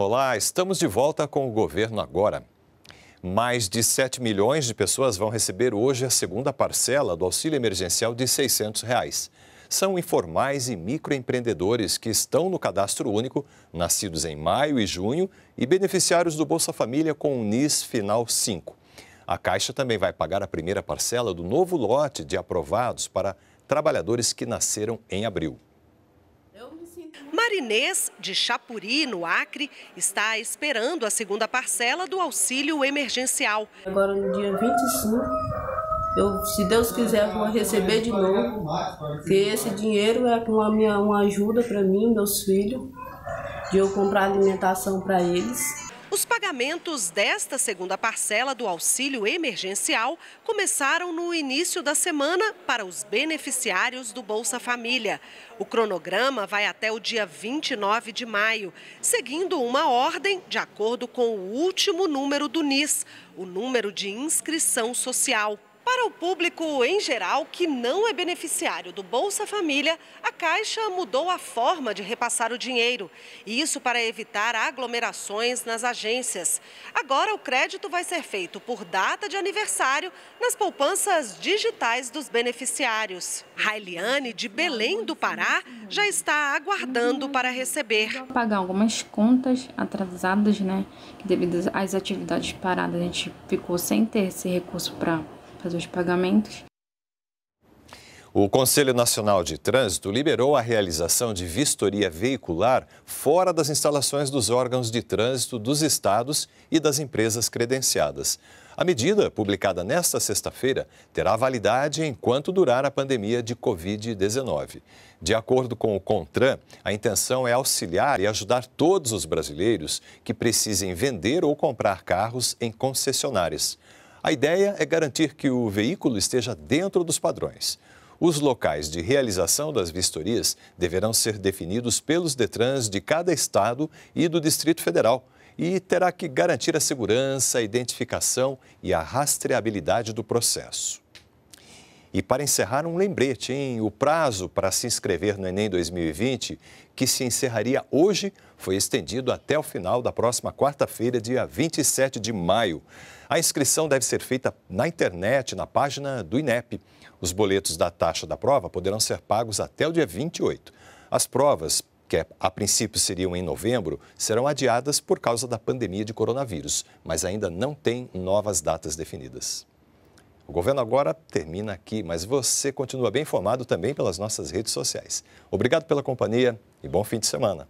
Olá, estamos de volta com o governo agora. Mais de 7 milhões de pessoas vão receber hoje a segunda parcela do auxílio emergencial de R$ 600. Reais. São informais e microempreendedores que estão no cadastro único, nascidos em maio e junho, e beneficiários do Bolsa Família com o NIS Final 5. A Caixa também vai pagar a primeira parcela do novo lote de aprovados para trabalhadores que nasceram em abril. Inês de Chapuri, no Acre, está esperando a segunda parcela do auxílio emergencial. Agora, no dia 25, eu, se Deus quiser, vou receber de novo, porque esse dinheiro é uma, minha, uma ajuda para mim e meus filhos, de eu comprar alimentação para eles. Os pagamentos desta segunda parcela do auxílio emergencial começaram no início da semana para os beneficiários do Bolsa Família. O cronograma vai até o dia 29 de maio, seguindo uma ordem de acordo com o último número do NIS, o número de inscrição social. Para o público em geral que não é beneficiário do Bolsa Família, a Caixa mudou a forma de repassar o dinheiro. Isso para evitar aglomerações nas agências. Agora, o crédito vai ser feito por data de aniversário nas poupanças digitais dos beneficiários. Railiane, de Belém do Pará, já está aguardando para receber. Pagar algumas contas atrasadas, né? Devido às atividades paradas, a gente ficou sem ter esse recurso para fazer os pagamentos. O Conselho Nacional de Trânsito liberou a realização de vistoria veicular fora das instalações dos órgãos de trânsito dos estados e das empresas credenciadas. A medida, publicada nesta sexta-feira, terá validade enquanto durar a pandemia de Covid-19. De acordo com o CONTRAN, a intenção é auxiliar e ajudar todos os brasileiros que precisem vender ou comprar carros em concessionárias. A ideia é garantir que o veículo esteja dentro dos padrões. Os locais de realização das vistorias deverão ser definidos pelos Detrans de cada estado e do Distrito Federal e terá que garantir a segurança, a identificação e a rastreabilidade do processo. E para encerrar, um lembrete, hein? O prazo para se inscrever no Enem 2020, que se encerraria hoje, foi estendido até o final da próxima quarta-feira, dia 27 de maio. A inscrição deve ser feita na internet, na página do INEP. Os boletos da taxa da prova poderão ser pagos até o dia 28. As provas, que é, a princípio seriam em novembro, serão adiadas por causa da pandemia de coronavírus, mas ainda não tem novas datas definidas. O governo agora termina aqui, mas você continua bem informado também pelas nossas redes sociais. Obrigado pela companhia e bom fim de semana.